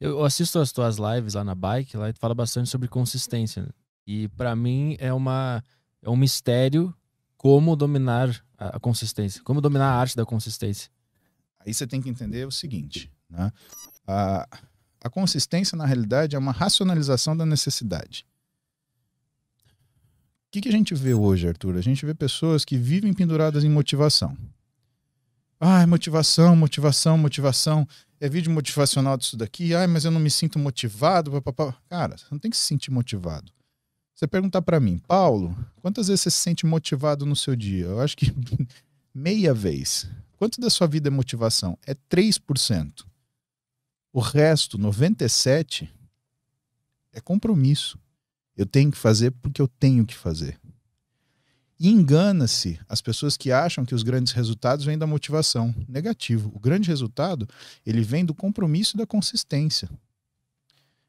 Eu assisto as tuas lives lá na bike, lá e tu fala bastante sobre consistência. Né? E para mim é uma é um mistério como dominar a, consistência, como dominar a arte da consistência. Aí você tem que entender o seguinte, né? A, a consistência na realidade é uma racionalização da necessidade. O que, que a gente vê hoje, Arthur? A gente vê pessoas que vivem penduradas em motivação. Ah, motivação, motivação, motivação é vídeo motivacional disso daqui, ai, mas eu não me sinto motivado, papapá. Cara, você não tem que se sentir motivado. Você perguntar para mim, Paulo, quantas vezes você se sente motivado no seu dia? Eu acho que meia vez. Quanto da sua vida é motivação? É 3%. O resto, 97, é compromisso. Eu tenho que fazer porque eu tenho que fazer. E engana-se as pessoas que acham que os grandes resultados vêm da motivação. Negativo. O grande resultado, ele vem do compromisso e da consistência.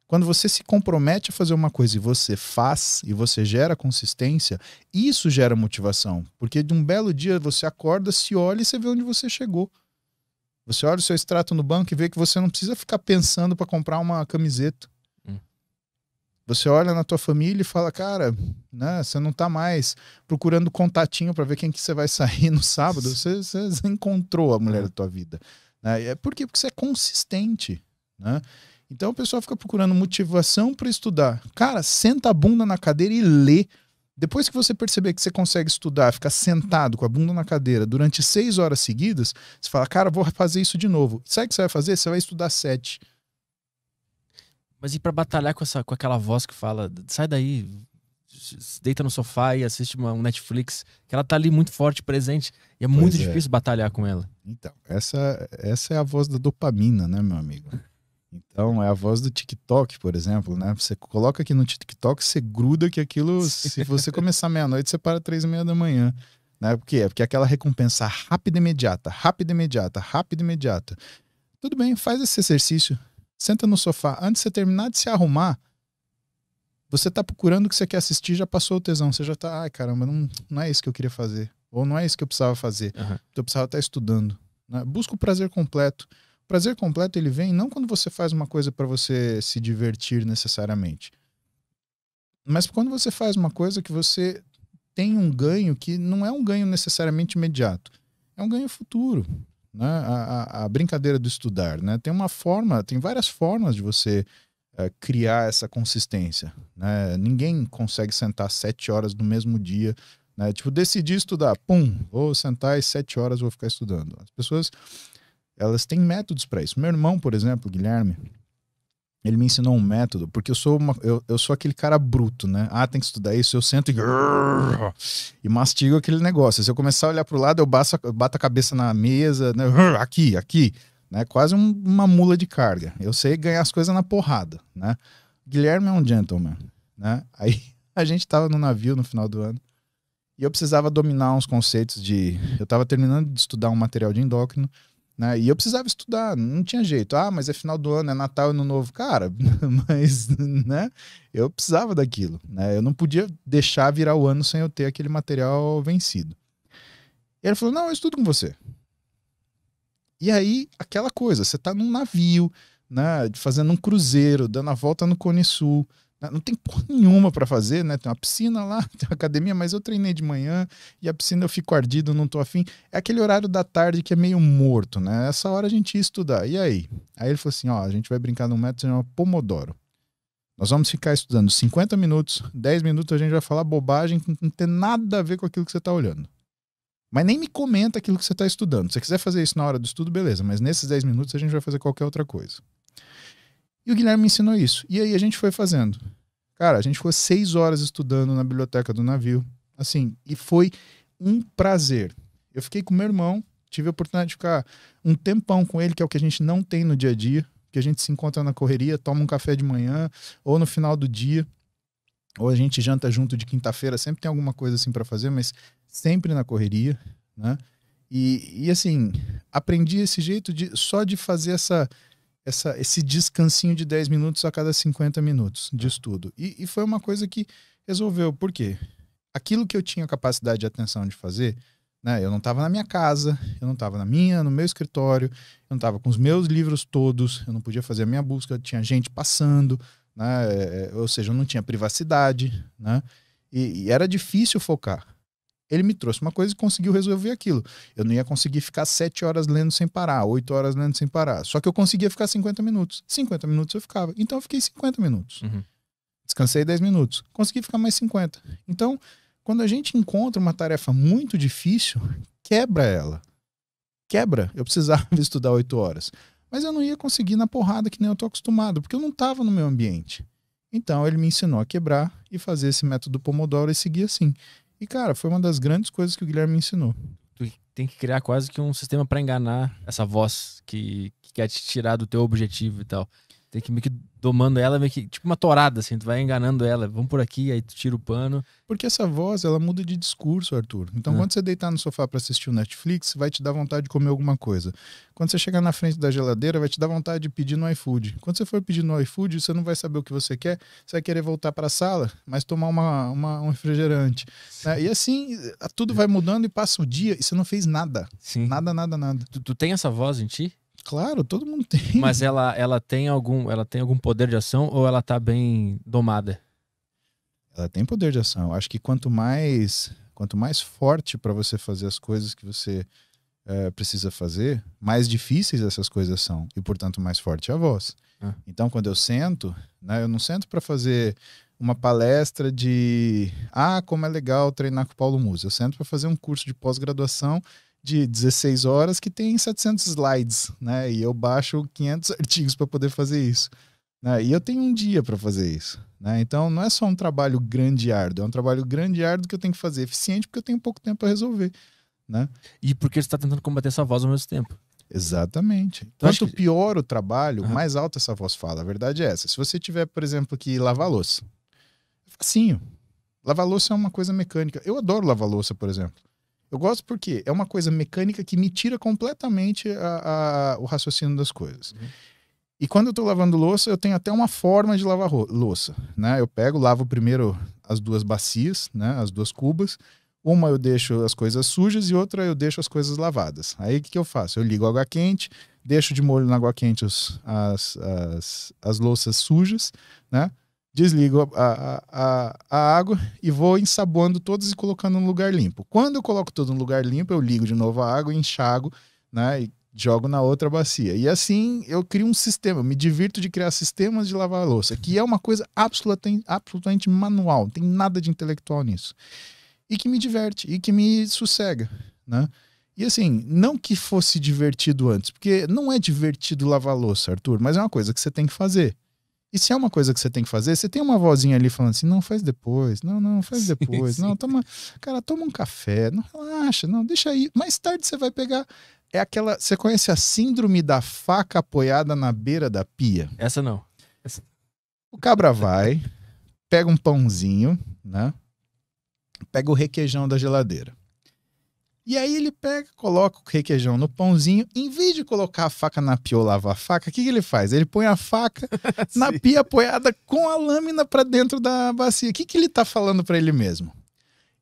Quando você se compromete a fazer uma coisa e você faz e você gera consistência, isso gera motivação. Porque de um belo dia você acorda, se olha e você vê onde você chegou. Você olha o seu extrato no banco e vê que você não precisa ficar pensando para comprar uma camiseta. Você olha na tua família e fala, cara, né, você não está mais procurando contatinho para ver quem que você vai sair no sábado. Você, você encontrou a mulher é. da tua vida. Né? É por quê? Porque você é consistente. Né? Então o pessoal fica procurando motivação para estudar. Cara, senta a bunda na cadeira e lê. Depois que você perceber que você consegue estudar, ficar sentado com a bunda na cadeira durante seis horas seguidas, você fala, cara, vou fazer isso de novo. Sabe o que você vai fazer? Você vai estudar sete. Mas e para batalhar com, essa, com aquela voz que fala, sai daí, deita no sofá e assiste uma, um Netflix, que ela tá ali muito forte, presente, e é pois muito é. difícil batalhar com ela. Então, essa, essa é a voz da dopamina, né, meu amigo? Então, é a voz do TikTok, por exemplo, né? Você coloca aqui no TikTok, você gruda que aquilo, se você começar meia-noite, você para três e meia da manhã. Né? Por quê? Porque aquela recompensa rápida e imediata, rápida e imediata, rápida e imediata. Tudo bem, faz esse exercício senta no sofá. Antes de você terminar de se arrumar, você tá procurando o que você quer assistir, já passou o tesão. Você já tá, ai caramba, não, não é isso que eu queria fazer. Ou não é isso que eu precisava fazer. Uhum. Eu precisava estar tá estudando. Né? Busca o prazer completo. O prazer completo ele vem não quando você faz uma coisa para você se divertir necessariamente. Mas quando você faz uma coisa que você tem um ganho que não é um ganho necessariamente imediato. É um ganho futuro né? A, a, a, brincadeira do estudar, né? Tem uma forma, tem várias formas de você uh, criar essa consistência, né? Ninguém consegue sentar sete horas no mesmo dia, né? Tipo, decidir estudar, pum, vou sentar e sete horas vou ficar estudando. As pessoas, elas têm métodos para isso. Meu irmão, por exemplo, Guilherme, ele me ensinou um método, porque eu sou, uma, eu, eu sou aquele cara bruto, né? Ah, tem que estudar isso, eu sento e, e mastigo aquele negócio. Se eu começar a olhar para o lado, eu bato, bato a cabeça na mesa, né? aqui, aqui. Né? Quase um, uma mula de carga. Eu sei ganhar as coisas na porrada, né? Guilherme é um gentleman, né? Aí a gente estava no navio no final do ano e eu precisava dominar uns conceitos de... Eu estava terminando de estudar um material de endócrino né? E eu precisava estudar, não tinha jeito. Ah, mas é final do ano, é Natal, é Ano Novo. Cara, mas né? eu precisava daquilo. Né? Eu não podia deixar virar o ano sem eu ter aquele material vencido. E ele falou: Não, eu estudo com você. E aí, aquela coisa, você está num navio, né, fazendo um cruzeiro, dando a volta no Cone Sul, né? Não tem porra nenhuma para fazer, né? Tem uma piscina lá, tem uma academia, mas eu treinei de manhã e a piscina eu fico ardido, não tô afim. É aquele horário da tarde que é meio morto, né? Essa hora a gente ia estudar. E aí? Aí ele falou assim: ó, a gente vai brincar num método chamado Pomodoro. Nós vamos ficar estudando 50 minutos, 10 minutos a gente vai falar bobagem que não tem nada a ver com aquilo que você tá olhando. Mas nem me comenta aquilo que você está estudando. Se você quiser fazer isso na hora do estudo, beleza, mas nesses 10 minutos a gente vai fazer qualquer outra coisa. E o Guilherme me ensinou isso. E aí a gente foi fazendo. Cara, a gente ficou seis horas estudando na biblioteca do navio, assim, e foi um prazer. Eu fiquei com meu irmão, tive a oportunidade de ficar um tempão com ele, que é o que a gente não tem no dia a dia, que a gente se encontra na correria, toma um café de manhã, ou no final do dia, ou a gente janta junto de quinta-feira, sempre tem alguma coisa assim para fazer, mas sempre na correria, né? E, e assim, aprendi esse jeito de só de fazer essa essa, esse descansinho de 10 minutos a cada 50 minutos de é. estudo. E, e foi uma coisa que resolveu, por quê? Aquilo que eu tinha capacidade de atenção de fazer, né? Eu não estava na minha casa, eu não estava na minha, no meu escritório, eu não estava com os meus livros todos, eu não podia fazer a minha busca, tinha gente passando, né? É, é, ou seja, eu não tinha privacidade, né? E, e era difícil focar. Ele me trouxe uma coisa e conseguiu resolver aquilo. Eu não ia conseguir ficar sete horas lendo sem parar, oito horas lendo sem parar. Só que eu conseguia ficar 50 minutos. 50 minutos eu ficava. Então eu fiquei 50 minutos. Uhum. Descansei 10 minutos. Consegui ficar mais 50. Então, quando a gente encontra uma tarefa muito difícil, quebra ela. Quebra. Eu precisava estudar oito horas. Mas eu não ia conseguir na porrada que nem eu tô acostumado, porque eu não estava no meu ambiente. Então ele me ensinou a quebrar e fazer esse método Pomodoro e seguir assim. E, cara, foi uma das grandes coisas que o Guilherme me ensinou. Tu tem que criar quase que um sistema para enganar essa voz que, que quer te tirar do teu objetivo e tal tem que meio que domando ela, meio que tipo uma torada, assim, tu vai enganando ela, vamos por aqui, aí tu tira o pano. Porque essa voz, ela muda de discurso, Arthur. Então, ah. quando você deitar no sofá para assistir o Netflix, vai te dar vontade de comer alguma coisa. Quando você chegar na frente da geladeira, vai te dar vontade de pedir no iFood. Quando você for pedir no iFood, você não vai saber o que você quer, você vai querer voltar para a sala, mas tomar uma, uma um refrigerante. Né? E assim, tudo vai mudando e passa o dia e você não fez nada. Sim. Nada, nada, nada. Tu, tu tem essa voz em ti? Claro, todo mundo tem. Mas ela, ela tem algum, ela tem algum poder de ação ou ela tá bem domada? Ela tem poder de ação. Eu acho que quanto mais, quanto mais forte para você fazer as coisas que você é, precisa fazer, mais difíceis essas coisas são e portanto mais forte é a voz. Ah. Então quando eu sento, né, eu não sento para fazer uma palestra de ah como é legal treinar com o Paulo Musa. Eu sento para fazer um curso de pós-graduação de 16 horas que tem 700 slides, né? E eu baixo 500 artigos para poder fazer isso. Né? E eu tenho um dia para fazer isso. Né? Então não é só um trabalho grande e árduo, é um trabalho grande e árduo que eu tenho que fazer eficiente porque eu tenho pouco tempo para resolver. Né? E porque você está tentando combater essa voz ao mesmo tempo. Exatamente. Então, Quanto que... pior o trabalho, uhum. mais alta essa voz fala. A verdade é essa. Se você tiver, por exemplo, que lavar louça, é facinho. Lavar louça é uma coisa mecânica. Eu adoro lavar louça, por exemplo. Eu gosto porque é uma coisa mecânica que me tira completamente a, a, o raciocínio das coisas. Uhum. E quando eu estou lavando louça, eu tenho até uma forma de lavar louça, né? Eu pego, lavo primeiro as duas bacias, né? As duas cubas. Uma eu deixo as coisas sujas e outra eu deixo as coisas lavadas. Aí o que, que eu faço? Eu ligo a água quente, deixo de molho na água quente os, as, as, as louças sujas, né? desligo a, a, a, água e vou ensaboando todas e colocando no lugar limpo. Quando eu coloco tudo no lugar limpo, eu ligo de novo a água, enxago, né? E jogo na outra bacia. E assim eu crio um sistema, eu me divirto de criar sistemas de lavar louça, que é uma coisa absolutamente, absolutamente manual, não tem nada de intelectual nisso. E que me diverte, e que me sossega, né? E assim, não que fosse divertido antes, porque não é divertido lavar louça, Arthur, mas é uma coisa que você tem que fazer. E se é uma coisa que você tem que fazer, você tem uma vozinha ali falando assim: não, faz depois, não, não, faz depois, sim. não, toma, cara, toma um café, não relaxa, não, deixa aí. Mais tarde você vai pegar. É aquela. Você conhece a síndrome da faca apoiada na beira da pia? Essa não. Essa... O cabra vai, pega um pãozinho, né? Pega o requeijão da geladeira. E aí ele pega, coloca o requeijão no pãozinho. Em vez de colocar a faca na pia ou lavar a faca, o que, que ele faz? Ele põe a faca na pia apoiada com a lâmina para dentro da bacia. O que, que ele está falando para ele mesmo?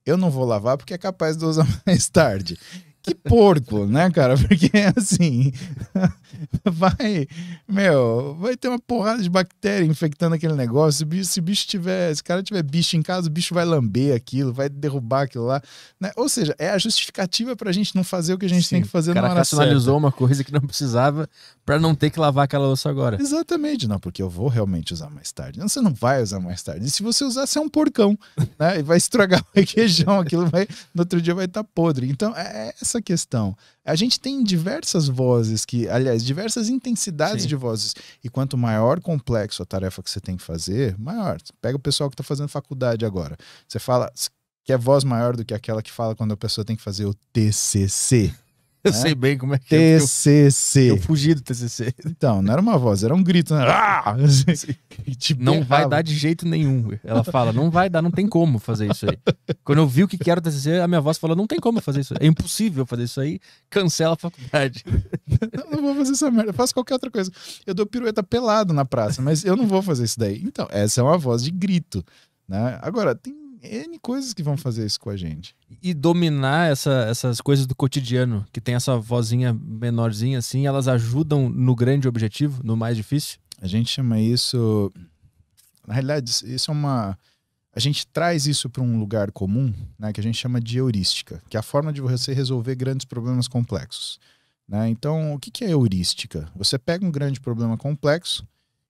Eu não vou lavar porque é capaz de usar mais tarde que porco, né, cara? Porque assim, vai, meu, vai ter uma porrada de bactéria infectando aquele negócio. Se bicho, se bicho tiver, se o cara tiver bicho em casa, o bicho vai lamber aquilo, vai derrubar aquilo lá. Né? Ou seja, é a justificativa pra gente não fazer o que a gente Sim, tem que fazer na hora racionalizou uma coisa que não precisava para não ter que lavar aquela louça agora. Exatamente, não, porque eu vou realmente usar mais tarde. Não, você não vai usar mais tarde. E se você usar, você é um porcão, né? E vai estragar o requeijão, aquilo vai, no outro dia vai estar tá podre. Então, é, é essa essa questão. A gente tem diversas vozes que, aliás, diversas intensidades Sim. de vozes. E quanto maior complexo a tarefa que você tem que fazer, maior. Pega o pessoal que está fazendo faculdade agora. Você fala que é voz maior do que aquela que fala quando a pessoa tem que fazer o TCC. Eu né? sei bem como é que é. TCC. Eu, eu fugi do TCC. Então, não era uma voz, era um grito, né? Ah! tipo, não vai dar de jeito nenhum. Ela fala, não vai dar, não tem como fazer isso aí. Quando eu vi o que, que era o TCC, a minha voz falou, não tem como fazer isso aí. É impossível fazer isso aí, cancela a faculdade. não, não vou fazer essa merda, eu faço qualquer outra coisa. Eu dou pirueta pelado na praça, mas eu não vou fazer isso daí. Então, essa é uma voz de grito. Né? Agora, tem N coisas que vão fazer isso com a gente. E dominar essa, essas coisas do cotidiano, que tem essa vozinha menorzinha assim, elas ajudam no grande objetivo, no mais difícil? A gente chama isso. Na realidade, isso é uma. A gente traz isso para um lugar comum, né, que a gente chama de heurística, que é a forma de você resolver grandes problemas complexos. Né? Então, o que é heurística? Você pega um grande problema complexo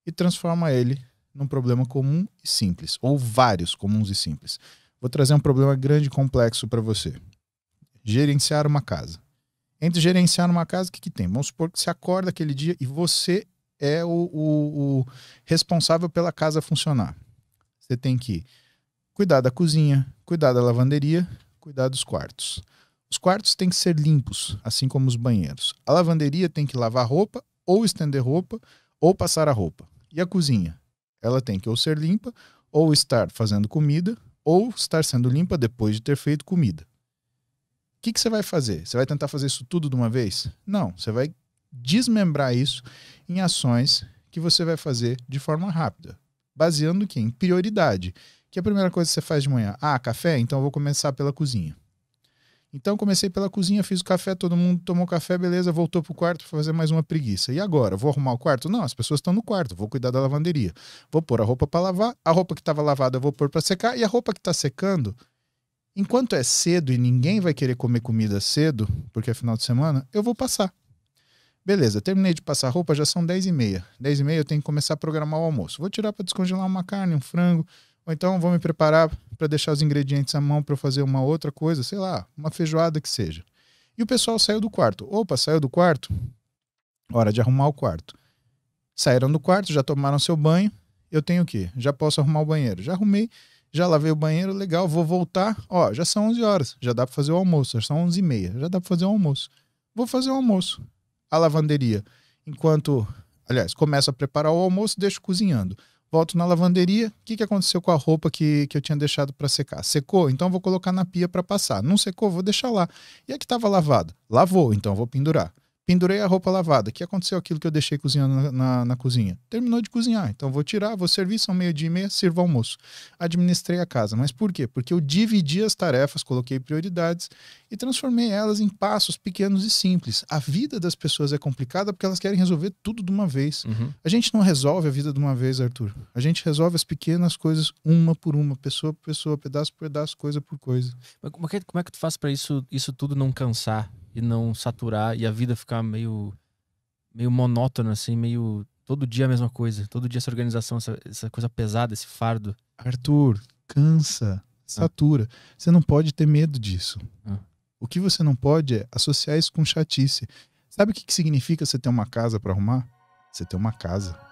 e transforma ele num problema comum e simples, ou vários comuns e simples. Vou trazer um problema grande e complexo para você. Gerenciar uma casa. Entre gerenciar uma casa, o que, que tem? Vamos supor que você acorda aquele dia e você é o, o, o responsável pela casa funcionar. Você tem que cuidar da cozinha, cuidar da lavanderia, cuidar dos quartos. Os quartos têm que ser limpos, assim como os banheiros. A lavanderia tem que lavar roupa, ou estender roupa, ou passar a roupa. E a cozinha? Ela tem que ou ser limpa, ou estar fazendo comida, ou estar sendo limpa depois de ter feito comida. O que, que você vai fazer? Você vai tentar fazer isso tudo de uma vez? Não, você vai desmembrar isso em ações que você vai fazer de forma rápida, baseando que em prioridade. Que é a primeira coisa que você faz de manhã, ah, café, então eu vou começar pela cozinha. Então comecei pela cozinha, fiz o café, todo mundo tomou café, beleza, voltou pro quarto para fazer mais uma preguiça. E agora? Vou arrumar o quarto? Não, as pessoas estão no quarto, vou cuidar da lavanderia. Vou pôr a roupa para lavar, a roupa que estava lavada eu vou pôr para secar e a roupa que está secando, enquanto é cedo e ninguém vai querer comer comida cedo, porque é final de semana, eu vou passar. Beleza, terminei de passar a roupa, já são 10 e meia. 10 e meia eu tenho que começar a programar o almoço. Vou tirar para descongelar uma carne, um frango, ou então vou me preparar para deixar os ingredientes à mão para fazer uma outra coisa, sei lá, uma feijoada que seja. E o pessoal saiu do quarto. Opa, saiu do quarto? Hora de arrumar o quarto. Saíram do quarto, já tomaram seu banho. Eu tenho o quê? Já posso arrumar o banheiro. Já arrumei, já lavei o banheiro, legal, vou voltar. Ó, já são 11 horas, já dá para fazer o almoço. Já são 11 e meia, já dá para fazer o almoço. Vou fazer o almoço. A lavanderia, enquanto, aliás, começa a preparar o almoço, deixo cozinhando volto na lavanderia. O que, que aconteceu com a roupa que, que eu tinha deixado para secar? Secou? Então vou colocar na pia para passar. Não secou? Vou deixar lá. E a que estava lavada? Lavou, então vou pendurar. Pendurei a roupa lavada. O que aconteceu aquilo que eu deixei cozinhando na, na, na, cozinha? Terminou de cozinhar. Então vou tirar, vou servir, são meio-dia e meia, sirvo almoço. Administrei a casa. Mas por quê? Porque eu dividi as tarefas, coloquei prioridades e transformei elas em passos pequenos e simples. A vida das pessoas é complicada porque elas querem resolver tudo de uma vez. Uhum. A gente não resolve a vida de uma vez, Arthur. A gente resolve as pequenas coisas uma por uma, pessoa por pessoa, pedaço por pedaço, coisa por coisa. Mas como é que, como é que tu faz para isso, isso tudo não cansar? e não saturar e a vida ficar meio meio monótona assim, meio todo dia a mesma coisa, todo dia essa organização, essa, essa coisa pesada, esse fardo. Arthur, cansa, ah. satura. Ah. Você não pode ter medo disso. Ah. O que você não pode é associar isso com chatice. Sabe o que, que significa você ter uma casa para arrumar? Você ter uma casa.